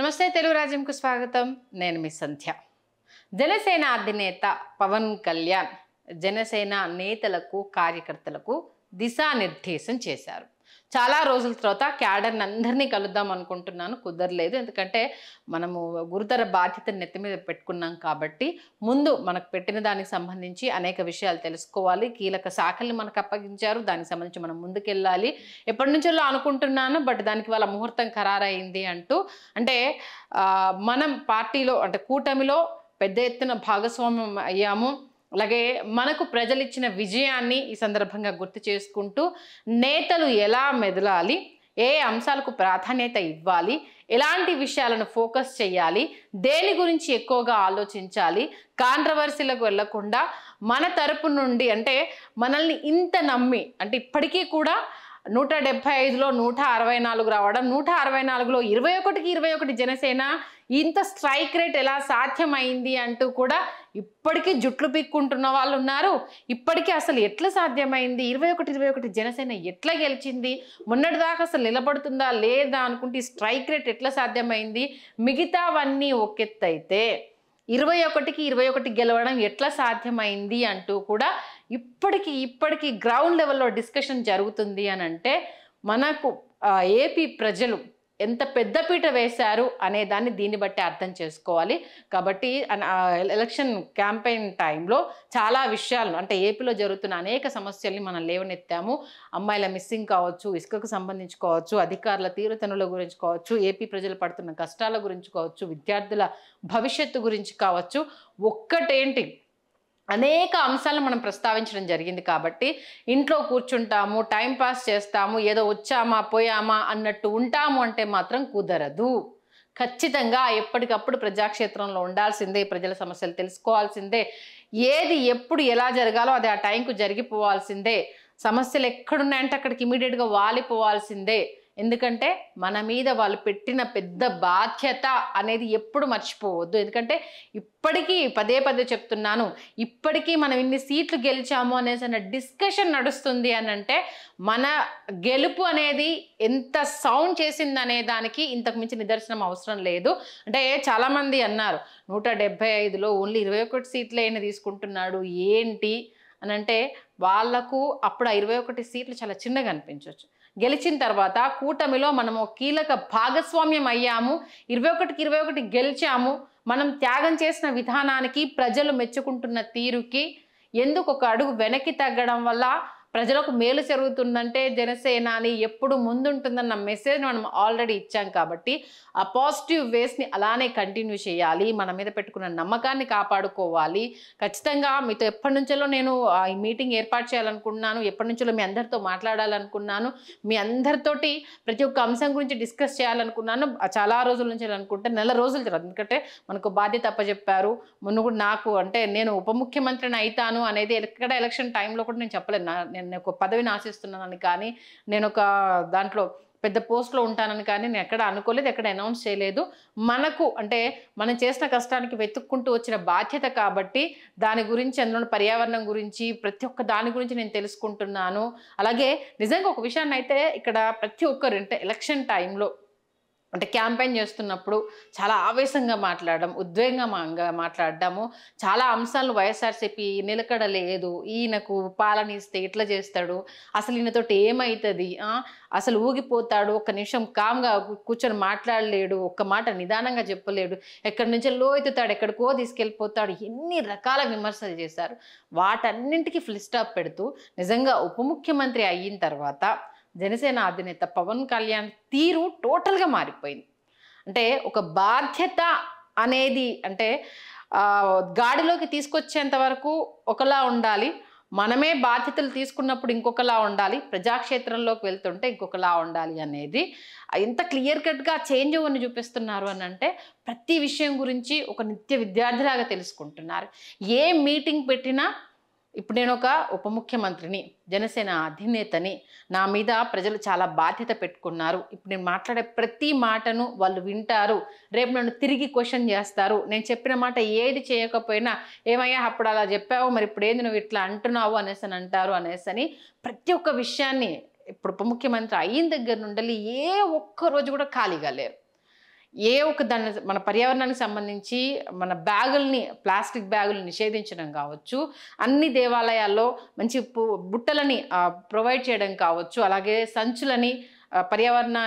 నమస్తే తెలుగు రాజ్యంకు స్వాగతం నేను మీ సంధ్య జనసేన అధినేత పవన్ కళ్యాణ్ జనసేన నేతలకు కార్యకర్తలకు దిశానిర్దేశం చేశారు చాలా రోజుల తర్వాత క్యాడర్ని అందరినీ కలుద్దాం అనుకుంటున్నాను కుదరలేదు ఎందుకంటే మనము గురుతర బాధ్యతను నెత్తి మీద పెట్టుకున్నాం కాబట్టి ముందు మనకు పెట్టిన దానికి సంబంధించి అనేక విషయాలు తెలుసుకోవాలి కీలక శాఖల్ని మనకు అప్పగించారు దానికి సంబంధించి మనం ముందుకెళ్ళాలి ఎప్పటి నుంచో అనుకుంటున్నాను బట్ దానికి వాళ్ళ ముహూర్తం ఖరారైంది అంటూ అంటే మనం పార్టీలో అంటే కూటమిలో పెద్ద ఎత్తున భాగస్వామ్యం అయ్యాము అలాగే మనకు ప్రజలు ఇచ్చిన విజయాన్ని ఈ సందర్భంగా గుర్తు చేసుకుంటూ నేతలు ఎలా మెదలాలి ఏ అంశాలకు ప్రాధాన్యత ఇవ్వాలి ఎలాంటి విషయాలను ఫోకస్ చేయాలి దేని గురించి ఎక్కువగా ఆలోచించాలి కాంట్రవర్సీలకు వెళ్లకుండా మన తరపు నుండి అంటే మనల్ని ఇంత నమ్మి అంటే ఇప్పటికీ కూడా నూట డెబ్బై ఐదులో నూట అరవై నాలుగు రావడం నూట అరవై నాలుగులో ఇరవై ఒకటికి ఇరవై ఒకటి జనసేన ఇంత స్ట్రైక్ రేట్ ఎలా సాధ్యమైంది అంటూ కూడా ఇప్పటికీ జుట్లు పిక్కుంటున్న వాళ్ళు ఉన్నారు ఇప్పటికీ అసలు ఎట్లా సాధ్యమైంది ఇరవై ఒకటి ఇరవై ఒకటి జనసేన ఎట్లా గెలిచింది మొన్నటిదాకా అసలు నిలబడుతుందా లేదా అనుకుంటే స్ట్రైక్ రేట్ ఎట్లా సాధ్యమైంది మిగతావన్నీ అయితే ఇరవై ఒకటికి ఇరవై ఒకటి గెలవడం ఎట్లా సాధ్యమైంది అంటూ కూడా ఇప్పటికీ ఇప్పటికీ గ్రౌండ్ లెవెల్లో డిస్కషన్ జరుగుతుంది అని అంటే మనకు ఏపీ ప్రజలు ఎంత పెద్దపీట వేశారు అనే దాన్ని దీన్ని బట్టి అర్థం చేసుకోవాలి కాబట్టి ఎలక్షన్ క్యాంపెయిన్ టైంలో చాలా విషయాలను అంటే ఏపీలో జరుగుతున్న అనేక సమస్యల్ని మనం లేవనెత్తాము అమ్మాయిల మిస్సింగ్ కావచ్చు ఇసుకకు సంబంధించి కావచ్చు అధికారుల తీవ్రతనుల గురించి కావచ్చు ఏపీ ప్రజలు పడుతున్న కష్టాల గురించి కావచ్చు విద్యార్థుల భవిష్యత్తు గురించి కావచ్చు ఒక్కటేంటి అనేక అంశాలను మనం ప్రస్తావించడం జరిగింది కాబట్టి ఇంట్లో కూర్చుంటాము టైం పాస్ చేస్తాము ఏదో వచ్చామా పోయామా అన్నట్టు ఉంటాము అంటే మాత్రం కుదరదు ఖచ్చితంగా ఎప్పటికప్పుడు ప్రజాక్షేత్రంలో ఉండాల్సిందే ప్రజల సమస్యలు తెలుసుకోవాల్సిందే ఏది ఎప్పుడు ఎలా జరగాలో అది ఆ టైంకు జరిగిపోవాల్సిందే సమస్యలు ఎక్కడున్నాయంటే అక్కడికి ఇమీడియట్గా వాలిపోవాల్సిందే ఎందుకంటే మన మీద వాళ్ళు పెట్టిన పెద్ద బాధ్యత అనేది ఎప్పుడు మర్చిపోవద్దు ఎందుకంటే ఇప్పటికీ పదే పదే చెప్తున్నాను ఇప్పటికీ మనం ఇన్ని సీట్లు గెలిచాము అనేసి అన్న డిస్కషన్ నడుస్తుంది అని అంటే మన గెలుపు అనేది ఎంత సౌండ్ చేసింది అనే దానికి ఇంతకు మించి నిదర్శనం అవసరం లేదు అంటే చాలామంది అన్నారు నూట డెబ్బై ఐదులో ఓన్లీ ఇరవై ఒకటి సీట్లు అయినా తీసుకుంటున్నాడు ఏంటి అని అంటే వాళ్లకు అప్పుడు ఇరవై ఒకటి సీట్లు చాలా చిన్నగా అనిపించవచ్చు గెలిచిన తర్వాత కూటమిలో మనము కీలక భాగస్వామ్యం అయ్యాము ఇరవై ఒకటికి ఇరవై ఒకటి గెలిచాము మనం త్యాగం చేసిన విధానానికి ప్రజలు మెచ్చుకుంటున్న తీరుకి ఎందుకు ఒక అడుగు వెనక్కి తగ్గడం వల్ల ప్రజలకు మేలు జరుగుతుందంటే అని ఎప్పుడు ముందుంటుందన్న మెసేజ్ మనం ఆల్రెడీ ఇచ్చాం కాబట్టి ఆ పాజిటివ్ వేస్ని అలానే కంటిన్యూ చేయాలి మన మీద పెట్టుకున్న నమ్మకాన్ని కాపాడుకోవాలి ఖచ్చితంగా మీతో ఎప్పటి నుంచో నేను ఈ మీటింగ్ ఏర్పాటు చేయాలనుకున్నాను ఎప్పటి నుంచో మీ అందరితో మాట్లాడాలనుకున్నాను మీ అందరితోటి ప్రతి ఒక్క అంశం గురించి డిస్కస్ చేయాలనుకున్నాను చాలా రోజుల నుంచి అనుకుంటే నెల రోజులు తర్వాత ఎందుకంటే మనకు బాధ్యత అప్పచెప్పారు మొన్న కూడా నాకు అంటే నేను ఉప ముఖ్యమంత్రిని అవుతాను అనేది ఎక్కడ ఎలక్షన్ టైంలో కూడా నేను చెప్పలేదు నేను ఒక పదవిని ఆశిస్తున్నానని కానీ నేను ఒక దాంట్లో పెద్ద పోస్ట్లో ఉంటానని కానీ నేను ఎక్కడ అనుకోలేదు ఎక్కడ అనౌన్స్ చేయలేదు మనకు అంటే మనం చేసిన కష్టానికి వెతుక్కుంటూ వచ్చిన బాధ్యత కాబట్టి దాని గురించి అందులో పర్యావరణం గురించి ప్రతి ఒక్క దాని గురించి నేను తెలుసుకుంటున్నాను అలాగే నిజంగా ఒక విషయాన్ని అయితే ఇక్కడ ప్రతి ఒక్కరు అంటే ఎలక్షన్ టైంలో అంటే క్యాంపెయిన్ చేస్తున్నప్పుడు చాలా ఆవేశంగా మాట్లాడడం ఉద్వేగంగా మాట్లాడడము చాలా అంశాలు వైఎస్ఆర్సీపీ నిలకడ లేదు ఈయనకు పాలన ఇస్తే ఇట్లా చేస్తాడు అసలు ఈయనతోటి ఏమవుతుంది అసలు ఊగిపోతాడు ఒక్క నిమిషం కామ్గా కూర్చొని మాట్లాడలేడు ఒక్క మాట నిదానంగా చెప్పలేడు ఎక్కడి నుంచో ఎత్తుతాడు ఎక్కడికో తీసుకెళ్ళిపోతాడు ఎన్ని రకాల విమర్శలు చేశారు వాటన్నింటికి ఫ్లిస్టాప్ పెడుతూ నిజంగా ఉప ముఖ్యమంత్రి అయిన తర్వాత జనసేన అధినేత పవన్ కళ్యాణ్ తీరు టోటల్గా మారిపోయింది అంటే ఒక బాధ్యత అనేది అంటే గాడిలోకి తీసుకొచ్చేంత వరకు ఒకలా ఉండాలి మనమే బాధ్యతలు తీసుకున్నప్పుడు ఇంకొకలా ఉండాలి ప్రజాక్షేత్రంలోకి వెళ్తుంటే ఇంకొకలా ఉండాలి అనేది ఎంత క్లియర్ కట్గా చేంజ్ అవ్వని చూపిస్తున్నారు అని అంటే ప్రతి విషయం గురించి ఒక నిత్య విద్యార్థిలాగా తెలుసుకుంటున్నారు ఏ మీటింగ్ పెట్టినా ఇప్పుడు నేను ఒక ఉప ముఖ్యమంత్రిని జనసేన అధినేతని నా మీద ప్రజలు చాలా బాధ్యత పెట్టుకున్నారు ఇప్పుడు నేను మాట్లాడే ప్రతి మాటను వాళ్ళు వింటారు రేపు నన్ను తిరిగి క్వశ్చన్ చేస్తారు నేను చెప్పిన మాట ఏది చేయకపోయినా ఏమయ్యా అప్పుడు అలా చెప్పావు మరి ఇప్పుడు ఏంది నువ్వు ఇట్లా అంటున్నావు అనేసి అని అంటారు అనేసి అని ప్రతి ఒక్క విషయాన్ని ఇప్పుడు ఉప ముఖ్యమంత్రి అయిన దగ్గర నుండి ఏ ఒక్కరోజు కూడా ఖాళీగా లేరు ఏ ఒక దాని మన పర్యావరణానికి సంబంధించి మన బ్యాగుల్ని ప్లాస్టిక్ బ్యాగులు నిషేధించడం కావచ్చు అన్ని దేవాలయాల్లో మంచి బుట్టలని ప్రొవైడ్ చేయడం కావచ్చు అలాగే సంచులని పర్యావరణ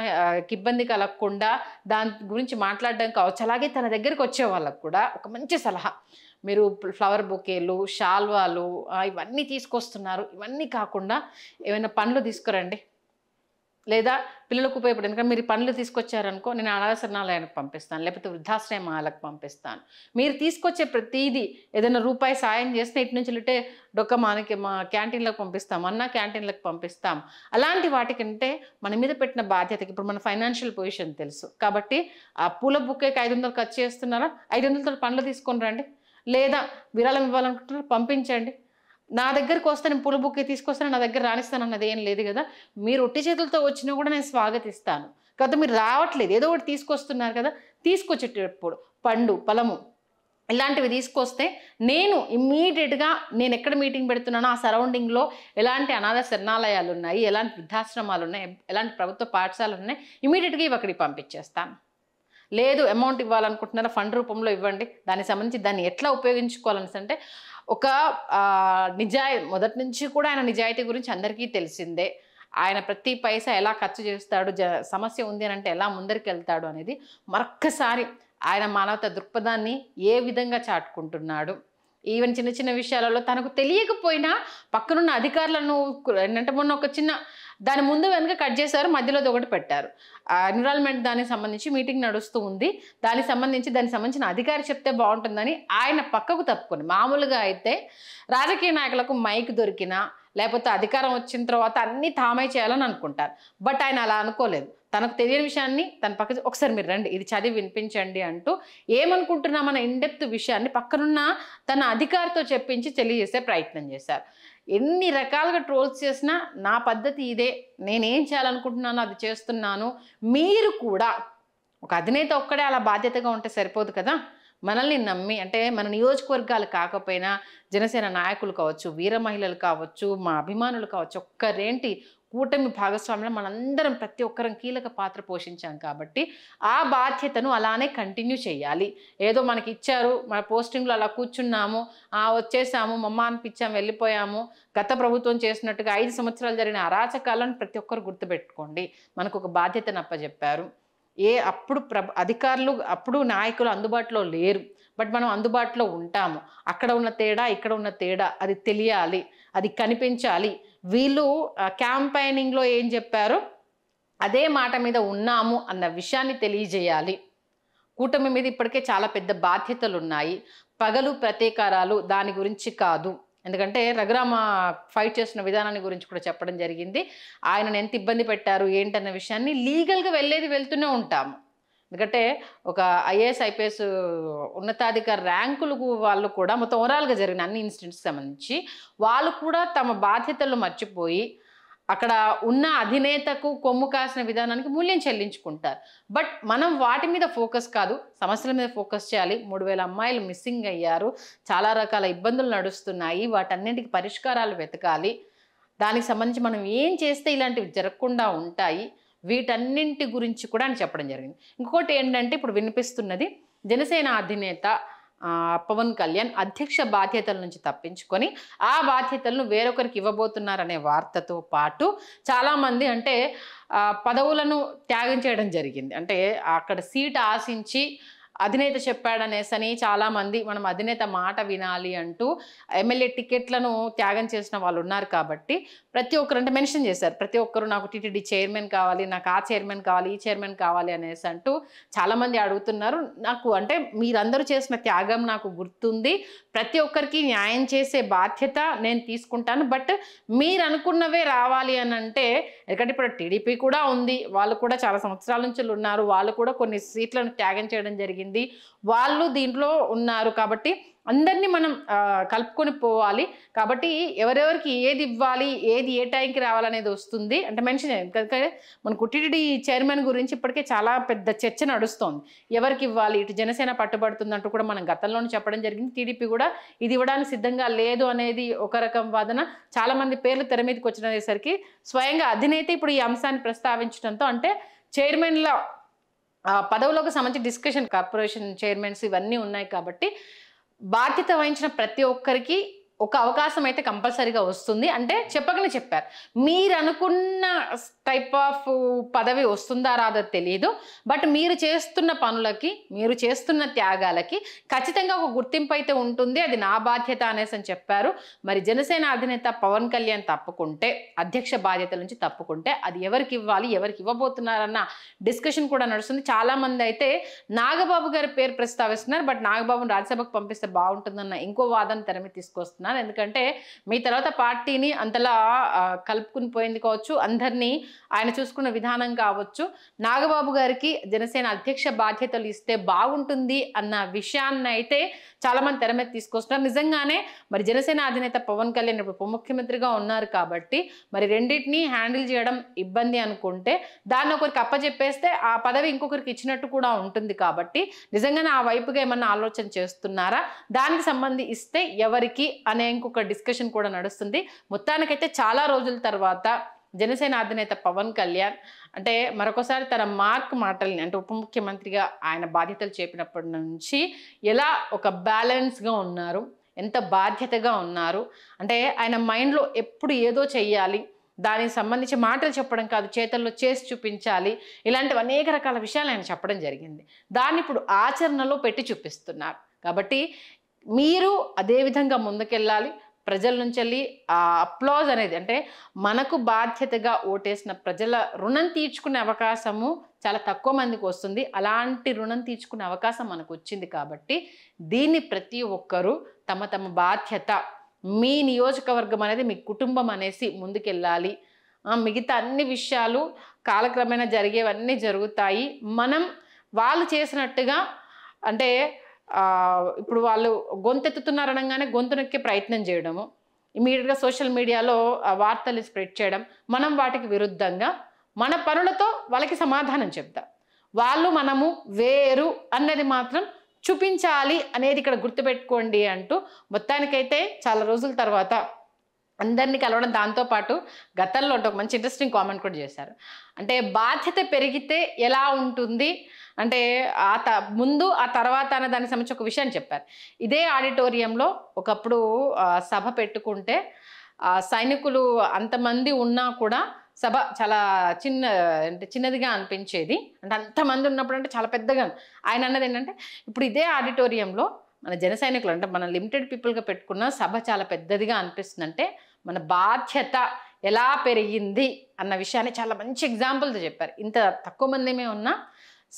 ఇబ్బంది కలగకుండా దాని గురించి మాట్లాడడం కావచ్చు అలాగే తన దగ్గరికి వచ్చే వాళ్ళకు కూడా ఒక మంచి సలహా మీరు ఫ్లవర్ బొకేలు షాల్వాలు ఇవన్నీ తీసుకొస్తున్నారు ఇవన్నీ కాకుండా ఏమైనా పండ్లు తీసుకురండి లేదా పిల్లలకు ఉపయోగపడి ఎందుకంటే మీరు పనులు తీసుకొచ్చారనుకో నేను అనాశరణాలయానికి పంపిస్తాను లేకపోతే వృద్ధాశ్రమాలకు పంపిస్తాను మీరు తీసుకొచ్చే ప్రతిదీ ఏదైనా రూపాయి సాయం చేస్తే ఇటు నుంచి అంటే డొక్క మనకి మా క్యాంటీన్లకు పంపిస్తాం అన్న క్యాంటీన్లకు పంపిస్తాం అలాంటి వాటికంటే మన మీద పెట్టిన బాధ్యతకి ఇప్పుడు మన ఫైనాన్షియల్ పొజిషన్ తెలుసు కాబట్టి ఆ పూల బుక్కేకి ఐదు వందలు ఖర్చు చేస్తున్నారా ఐదు వందలతో పనులు తీసుకొని రండి లేదా విరాళం ఇవ్వాలనుకుంటున్నారు పంపించండి నా దగ్గరకు వస్తే నేను పూల బుక్కి తీసుకొస్తాను నా దగ్గర రాణిస్తాను అన్నది ఏం లేదు కదా మీరు ఒట్టి చేతులతో వచ్చినా కూడా నేను స్వాగతిస్తాను కాకపోతే మీరు రావట్లేదు ఏదో ఒకటి తీసుకొస్తున్నారు కదా తీసుకొచ్చేటప్పుడు పండు పొలము ఇలాంటివి తీసుకొస్తే నేను ఇమ్మీడియట్గా నేను ఎక్కడ మీటింగ్ పెడుతున్నానో ఆ సరౌండింగ్లో ఎలాంటి అనాథ శరణాలయాలు ఉన్నాయి ఎలాంటి వృద్ధాశ్రమాలు ఉన్నాయి ఎలాంటి ప్రభుత్వ పాఠశాలలు ఉన్నాయి ఇమీడియట్గా ఇవి అక్కడికి పంపించేస్తాను లేదు అమౌంట్ ఇవ్వాలనుకుంటున్నారా ఫండ్ రూపంలో ఇవ్వండి దానికి సంబంధించి దాన్ని ఎట్లా ఉపయోగించుకోవాలని అంటే ఒక నిజాయి మొదటి నుంచి కూడా ఆయన నిజాయితీ గురించి అందరికీ తెలిసిందే ఆయన ప్రతి పైసా ఎలా ఖర్చు చేస్తాడు జ సమస్య ఉంది అని అంటే ఎలా ముందరికి వెళ్తాడు అనేది మరొక్కసారి ఆయన మానవత దృక్పథాన్ని ఏ విధంగా చాటుకుంటున్నాడు ఈవెన్ చిన్న చిన్న విషయాలలో తనకు తెలియకపోయినా పక్కనున్న అధికారులను ఏంటంటే మొన్న ఒక చిన్న దాని ముందు వెనుక కట్ చేశారు మధ్యలో ఒకటి పెట్టారు ఎన్విరాన్మెంట్ దానికి సంబంధించి మీటింగ్ నడుస్తూ ఉంది దానికి సంబంధించి దానికి సంబంధించిన అధికారి చెప్తే బాగుంటుందని ఆయన పక్కకు తప్పుకుని మామూలుగా అయితే రాజకీయ నాయకులకు మైక్ దొరికిన లేకపోతే అధికారం వచ్చిన తర్వాత అన్నీ తామే చేయాలని అనుకుంటారు బట్ ఆయన అలా అనుకోలేదు తనకు తెలియని విషయాన్ని తన పక్క ఒకసారి మీరు రండి ఇది చదివి వినిపించండి అంటూ ఏమనుకుంటున్నా మన ఇన్డెప్త్ విషయాన్ని పక్కనున్న తన అధికారితో చెప్పించి తెలియజేసే ప్రయత్నం చేశారు ఎన్ని రకాలుగా ట్రోల్స్ చేసినా నా పద్ధతి ఇదే నేనేం చేయాలనుకుంటున్నానో అది చేస్తున్నాను మీరు కూడా ఒక అధినేత ఒక్కడే అలా బాధ్యతగా ఉంటే సరిపోదు కదా మనల్ని నమ్మి అంటే మన నియోజకవర్గాలు కాకపోయినా జనసేన నాయకులు కావచ్చు వీర మహిళలు కావచ్చు మా అభిమానులు కావచ్చు ఒక్కరేంటి కూటమి భాగస్వామ్యం మనందరం ప్రతి ఒక్కరం కీలక పాత్ర పోషించాం కాబట్టి ఆ బాధ్యతను అలానే కంటిన్యూ చేయాలి ఏదో మనకి ఇచ్చారు మన పోస్టింగ్లో అలా కూర్చున్నాము వచ్చేసాము మమ్మ అనిపించాం వెళ్ళిపోయాము గత ప్రభుత్వం చేసినట్టుగా ఐదు సంవత్సరాలు జరిగిన అరాచకాలను ప్రతి ఒక్కరు గుర్తుపెట్టుకోండి మనకు ఒక బాధ్యతను అప్పచెప్పారు ఏ అప్పుడు ప్రభ అధికారులు అప్పుడు నాయకులు అందుబాటులో లేరు బట్ మనం అందుబాటులో ఉంటాము అక్కడ ఉన్న తేడా ఇక్కడ ఉన్న తేడా అది తెలియాలి అది కనిపించాలి వీళ్ళు క్యాంపైనింగ్లో ఏం చెప్పారు అదే మాట మీద ఉన్నాము అన్న విషయాన్ని తెలియజేయాలి కూటమి మీద ఇప్పటికే చాలా పెద్ద బాధ్యతలు ఉన్నాయి పగలు ప్రతీకారాలు దాని గురించి కాదు ఎందుకంటే రఘురామ ఫైట్ చేసిన విధానాన్ని గురించి కూడా చెప్పడం జరిగింది ఆయనను ఎంత ఇబ్బంది పెట్టారు ఏంటన్న విషయాన్ని లీగల్గా వెళ్ళేది వెళ్తూనే ఉంటాము ఎందుకంటే ఒక ఐఏఎస్ ఐపీఎస్ ఉన్నతాధికార ర్యాంకులు వాళ్ళు కూడా మొత్తం ఓవరాల్గా జరిగిన అన్ని ఇన్సిడెంట్స్ సంబంధించి వాళ్ళు కూడా తమ బాధ్యతలు మర్చిపోయి అక్కడ ఉన్న అధినేతకు కొమ్ము కాసిన విధానానికి మూల్యం చెల్లించుకుంటారు బట్ మనం వాటి మీద ఫోకస్ కాదు సమస్యల మీద ఫోకస్ చేయాలి మూడు వేల అమ్మాయిలు మిస్సింగ్ అయ్యారు చాలా రకాల ఇబ్బందులు నడుస్తున్నాయి వాటన్నింటికి పరిష్కారాలు వెతకాలి దానికి సంబంధించి మనం ఏం చేస్తే ఇలాంటివి జరగకుండా ఉంటాయి వీటన్నింటి గురించి కూడా అని చెప్పడం జరిగింది ఇంకోటి ఏంటంటే ఇప్పుడు వినిపిస్తున్నది జనసేన అధినేత పవన్ కళ్యాణ్ అధ్యక్ష బాధ్యతల నుంచి తప్పించుకొని ఆ బాధ్యతలను వేరొకరికి ఇవ్వబోతున్నారనే వార్తతో పాటు చాలామంది అంటే పదవులను త్యాగం చేయడం జరిగింది అంటే అక్కడ సీట్ ఆశించి అధినేత చెప్పాడనేసని చాలామంది మనం అధినేత మాట వినాలి అంటూ ఎమ్మెల్యే టికెట్లను త్యాగం చేసిన వాళ్ళు ఉన్నారు కాబట్టి ప్రతి ఒక్కరు అంటే మెన్షన్ చేశారు ప్రతి ఒక్కరు నాకు టీటీడీ చైర్మన్ కావాలి నాకు ఆ చైర్మన్ కావాలి ఈ చైర్మన్ కావాలి అనేసి అంటూ చాలామంది అడుగుతున్నారు నాకు అంటే మీరందరూ చేసిన త్యాగం నాకు గుర్తుంది ప్రతి ఒక్కరికి న్యాయం చేసే బాధ్యత నేను తీసుకుంటాను బట్ మీరు అనుకున్నవే రావాలి అని అంటే ఎందుకంటే ఇప్పుడు టీడీపీ కూడా ఉంది వాళ్ళు కూడా చాలా సంవత్సరాల నుంచి ఉన్నారు వాళ్ళు కూడా కొన్ని సీట్లను త్యాగం చేయడం జరిగింది జరిగింది వాళ్ళు దీంట్లో ఉన్నారు కాబట్టి అందరినీ మనం కలుపుకొని పోవాలి కాబట్టి ఎవరెవరికి ఏది ఇవ్వాలి ఏది ఏ టైంకి రావాలనేది వస్తుంది అంటే మెన్షన్ ఎందుకంటే మనకు టీటీడీ చైర్మన్ గురించి ఇప్పటికే చాలా పెద్ద చర్చ నడుస్తోంది ఎవరికి ఇవ్వాలి ఇటు జనసేన పట్టుబడుతుందంటూ కూడా మనం గతంలోనే చెప్పడం జరిగింది టీడీపీ కూడా ఇది ఇవ్వడానికి సిద్ధంగా లేదు అనేది ఒక రకం వాదన చాలామంది పేర్లు తెర మీదకి వచ్చినసరికి స్వయంగా అధినేత ఇప్పుడు ఈ అంశాన్ని ప్రస్తావించడంతో అంటే చైర్మన్ల పదవులకు సంబంధించి డిస్కషన్ కార్పొరేషన్ చైర్మన్స్ ఇవన్నీ ఉన్నాయి కాబట్టి బాధ్యత వహించిన ప్రతి ఒక్కరికి ఒక అవకాశం అయితే కంపల్సరీగా వస్తుంది అంటే చెప్పకనే చెప్పారు మీరు అనుకున్న టైప్ ఆఫ్ పదవి వస్తుందా రాదో తెలియదు బట్ మీరు చేస్తున్న పనులకి మీరు చేస్తున్న త్యాగాలకి ఖచ్చితంగా ఒక గుర్తింపు అయితే ఉంటుంది అది నా బాధ్యత అనేసి అని చెప్పారు మరి జనసేన అధినేత పవన్ కళ్యాణ్ తప్పుకుంటే అధ్యక్ష బాధ్యత నుంచి తప్పుకుంటే అది ఎవరికి ఇవ్వాలి ఎవరికి ఇవ్వబోతున్నారన్న డిస్కషన్ కూడా నడుస్తుంది చాలామంది అయితే నాగబాబు గారి పేరు ప్రస్తావిస్తున్నారు బట్ నాగబాబును రాజ్యసభకు పంపిస్తే బాగుంటుందన్న ఇంకో వాదన తెరమి తీసుకొస్తున్నారు తెలియజేస్తున్నాను ఎందుకంటే మీ తర్వాత పార్టీని అంతలా కలుపుకుని పోయింది కావచ్చు అందరినీ ఆయన చూసుకున్న విధానం కావచ్చు నాగబాబు గారికి జనసేన అధ్యక్ష బాధ్యతలు ఇస్తే బాగుంటుంది అన్న విషయాన్ని అయితే చాలా మంది తెర మీద తీసుకొస్తున్నారు నిజంగానే మరి జనసేన అధినేత పవన్ కళ్యాణ్ ఇప్పుడు ఉప ముఖ్యమంత్రిగా ఉన్నారు కాబట్టి మరి రెండింటిని హ్యాండిల్ చేయడం ఇబ్బంది అనుకుంటే దాన్ని ఒకరికి అప్పచెప్పేస్తే ఆ పదవి ఇంకొకరికి ఇచ్చినట్టు కూడా ఉంటుంది కాబట్టి నిజంగానే ఆ వైపుగా ఏమన్నా ఆలోచన చేస్తున్నారా దానికి సంబంధి ఇస్తే ఎవరికి అనే ఇంకొక డిస్కషన్ కూడా నడుస్తుంది మొత్తానికైతే చాలా రోజుల తర్వాత జనసేన అధినేత పవన్ కళ్యాణ్ అంటే మరొకసారి తన మార్క్ మాటల్ని అంటే ఉప ముఖ్యమంత్రిగా ఆయన బాధ్యతలు చేపినప్పటి నుంచి ఎలా ఒక బ్యాలెన్స్గా ఉన్నారు ఎంత బాధ్యతగా ఉన్నారు అంటే ఆయన మైండ్లో ఎప్పుడు ఏదో చెయ్యాలి దానికి సంబంధించి మాటలు చెప్పడం కాదు చేతల్లో చేసి చూపించాలి ఇలాంటివి అనేక రకాల విషయాలు ఆయన చెప్పడం జరిగింది దాన్ని ఇప్పుడు ఆచరణలో పెట్టి చూపిస్తున్నారు కాబట్టి మీరు అదేవిధంగా ముందుకెళ్ళాలి ప్రజల నుంచి వెళ్ళి ఆ అప్లాజ్ అనేది అంటే మనకు బాధ్యతగా ఓటేసిన ప్రజల రుణం తీర్చుకునే అవకాశము చాలా తక్కువ మందికి వస్తుంది అలాంటి రుణం తీర్చుకునే అవకాశం మనకు వచ్చింది కాబట్టి దీన్ని ప్రతి ఒక్కరూ తమ తమ బాధ్యత మీ నియోజకవర్గం అనేది మీ కుటుంబం అనేసి ముందుకెళ్ళాలి మిగతా అన్ని విషయాలు కాలక్రమేణా జరిగేవన్నీ జరుగుతాయి మనం వాళ్ళు చేసినట్టుగా అంటే ఇప్పుడు వాళ్ళు గొంతు గొంతునెక్కే ప్రయత్నం చేయడము ఇమీడియట్గా సోషల్ మీడియాలో వార్తలు స్ప్రెడ్ చేయడం మనం వాటికి విరుద్ధంగా మన పనులతో వాళ్ళకి సమాధానం చెప్తాం వాళ్ళు మనము వేరు అన్నది మాత్రం చూపించాలి అనేది ఇక్కడ గుర్తుపెట్టుకోండి అంటూ మొత్తానికైతే చాలా రోజుల తర్వాత అందరినీ కలవడం దాంతోపాటు గతంలో ఒక మంచి ఇంట్రెస్టింగ్ కామెంట్ కూడా చేశారు అంటే బాధ్యత పెరిగితే ఎలా ఉంటుంది అంటే ఆ త ముందు ఆ తర్వాత అన్న దానికి సంబంధించి ఒక విషయాన్ని చెప్పారు ఇదే ఆడిటోరియంలో ఒకప్పుడు సభ పెట్టుకుంటే సైనికులు అంతమంది ఉన్నా కూడా సభ చాలా చిన్న అంటే చిన్నదిగా అనిపించేది అంటే అంతమంది ఉన్నప్పుడు అంటే చాలా పెద్దగా ఆయన అన్నది ఏంటంటే ఇప్పుడు ఇదే ఆడిటోరియంలో మన జన సైనికులు అంటే మన లిమిటెడ్ పీపుల్గా పెట్టుకున్న సభ చాలా పెద్దదిగా అనిపిస్తుందంటే మన బాధ్యత ఎలా పెరిగింది అన్న విషయాన్ని చాలా మంచి ఎగ్జాంపుల్తో చెప్పారు ఇంత తక్కువ మందిమే ఉన్నా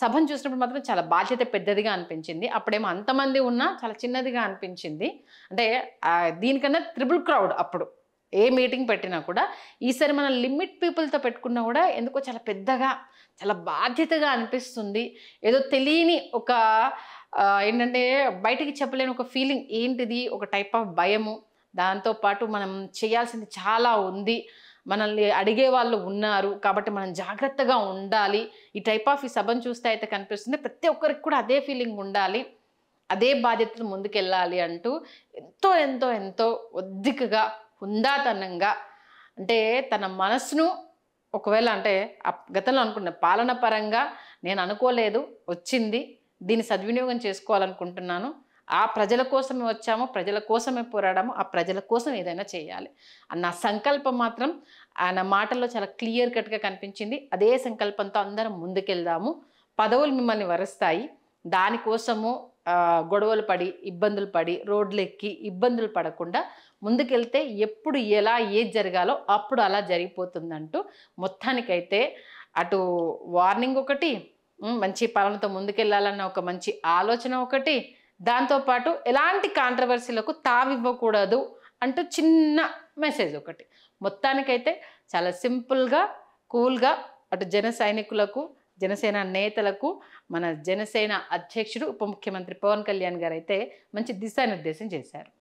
సభను చూసినప్పుడు మాత్రం చాలా బాధ్యత పెద్దదిగా అనిపించింది అప్పుడేమో అంతమంది ఉన్నా చాలా చిన్నదిగా అనిపించింది అంటే దీనికన్నా త్రిబుల్ క్రౌడ్ అప్పుడు ఏ మీటింగ్ పెట్టినా కూడా ఈసారి మన లిమిట్ పీపుల్తో పెట్టుకున్నా కూడా ఎందుకో చాలా పెద్దగా చాలా బాధ్యతగా అనిపిస్తుంది ఏదో తెలియని ఒక ఏంటంటే బయటికి చెప్పలేని ఒక ఫీలింగ్ ఏంటిది ఒక టైప్ ఆఫ్ భయము దాంతోపాటు మనం చేయాల్సింది చాలా ఉంది మనల్ని అడిగే వాళ్ళు ఉన్నారు కాబట్టి మనం జాగ్రత్తగా ఉండాలి ఈ టైప్ ఆఫ్ ఈ సభను చూస్తే అయితే కనిపిస్తుంది ప్రతి ఒక్కరికి కూడా అదే ఫీలింగ్ ఉండాలి అదే బాధ్యతను ముందుకెళ్ళాలి అంటూ ఎంతో ఎంతో ఎంతో ఒద్దికగా హుందాతనంగా అంటే తన మనసును ఒకవేళ అంటే గతంలో అనుకున్న పాలన పరంగా నేను అనుకోలేదు వచ్చింది దీన్ని సద్వినియోగం చేసుకోవాలనుకుంటున్నాను ఆ ప్రజల కోసమే వచ్చాము ప్రజల కోసమే పోరాడాము ఆ ప్రజల కోసం ఏదైనా చేయాలి అన్న సంకల్పం మాత్రం ఆయన మాటల్లో చాలా క్లియర్ కట్గా కనిపించింది అదే సంకల్పంతో అందరం ముందుకెళ్దాము పదవులు మిమ్మల్ని వరుస్తాయి దానికోసము గొడవలు పడి ఇబ్బందులు పడి రోడ్లు ఎక్కి ఇబ్బందులు పడకుండా ముందుకెళ్తే ఎప్పుడు ఎలా ఏది జరగాలో అప్పుడు అలా జరిగిపోతుందంటూ మొత్తానికైతే అటు వార్నింగ్ ఒకటి మంచి పాలనతో ముందుకెళ్లాలన్న ఒక మంచి ఆలోచన ఒకటి దాంతోపాటు ఎలాంటి కాంట్రవర్సీలకు తావివ్వకూడదు అంటూ చిన్న మెసేజ్ ఒకటి మొత్తానికైతే చాలా సింపుల్గా కూల్గా అటు జన సైనికులకు జనసేన నేతలకు మన జనసేన అధ్యక్షుడు ఉప ముఖ్యమంత్రి పవన్ కళ్యాణ్ గారు అయితే మంచి దిశానిర్దేశం చేశారు